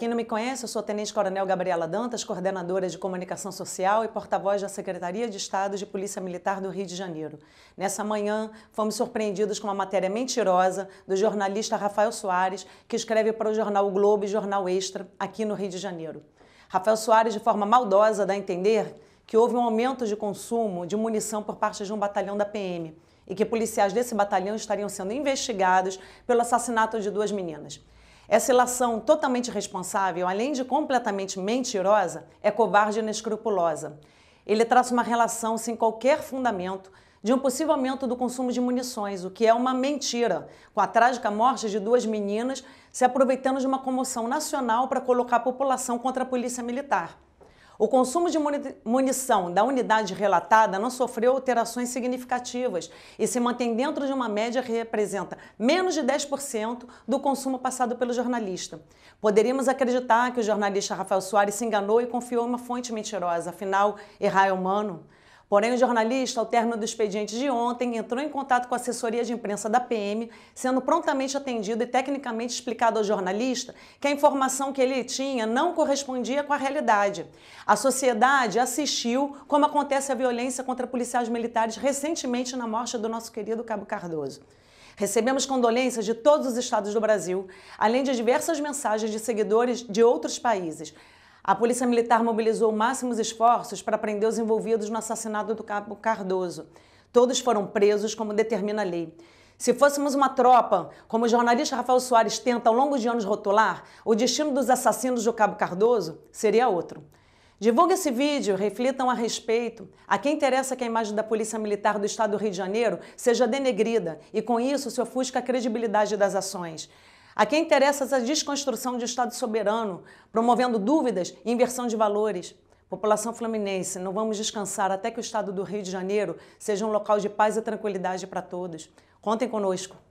Quem não me conhece, eu sou a Tenente Coronel Gabriela Dantas, coordenadora de comunicação social e porta-voz da Secretaria de Estado de Polícia Militar do Rio de Janeiro. Nessa manhã, fomos surpreendidos com uma matéria mentirosa do jornalista Rafael Soares, que escreve para o jornal o Globo e Jornal Extra, aqui no Rio de Janeiro. Rafael Soares, de forma maldosa, dá a entender que houve um aumento de consumo de munição por parte de um batalhão da PM e que policiais desse batalhão estariam sendo investigados pelo assassinato de duas meninas. Essa relação totalmente responsável, além de completamente mentirosa, é covarde e inescrupulosa. Ele traça uma relação sem qualquer fundamento de um possível aumento do consumo de munições, o que é uma mentira, com a trágica morte de duas meninas se aproveitando de uma comoção nacional para colocar a população contra a polícia militar. O consumo de munição da unidade relatada não sofreu alterações significativas e se mantém dentro de uma média que representa menos de 10% do consumo passado pelo jornalista. Poderíamos acreditar que o jornalista Rafael Soares se enganou e confiou em uma fonte mentirosa, afinal, errar é humano. Porém, o jornalista, ao término do expediente de ontem, entrou em contato com a assessoria de imprensa da PM, sendo prontamente atendido e tecnicamente explicado ao jornalista que a informação que ele tinha não correspondia com a realidade. A sociedade assistiu como acontece a violência contra policiais militares recentemente na morte do nosso querido Cabo Cardoso. Recebemos condolências de todos os estados do Brasil, além de diversas mensagens de seguidores de outros países. A Polícia Militar mobilizou máximos esforços para prender os envolvidos no assassinato do Cabo Cardoso. Todos foram presos, como determina a lei. Se fôssemos uma tropa, como o jornalista Rafael Soares tenta ao longo de anos rotular, o destino dos assassinos do Cabo Cardoso seria outro. Divulgue esse vídeo, reflitam a respeito. A quem interessa que a imagem da Polícia Militar do Estado do Rio de Janeiro seja denegrida e, com isso, se ofusca a credibilidade das ações. A quem interessa essa desconstrução de um Estado soberano, promovendo dúvidas e inversão de valores? População fluminense, não vamos descansar até que o Estado do Rio de Janeiro seja um local de paz e tranquilidade para todos. Contem conosco.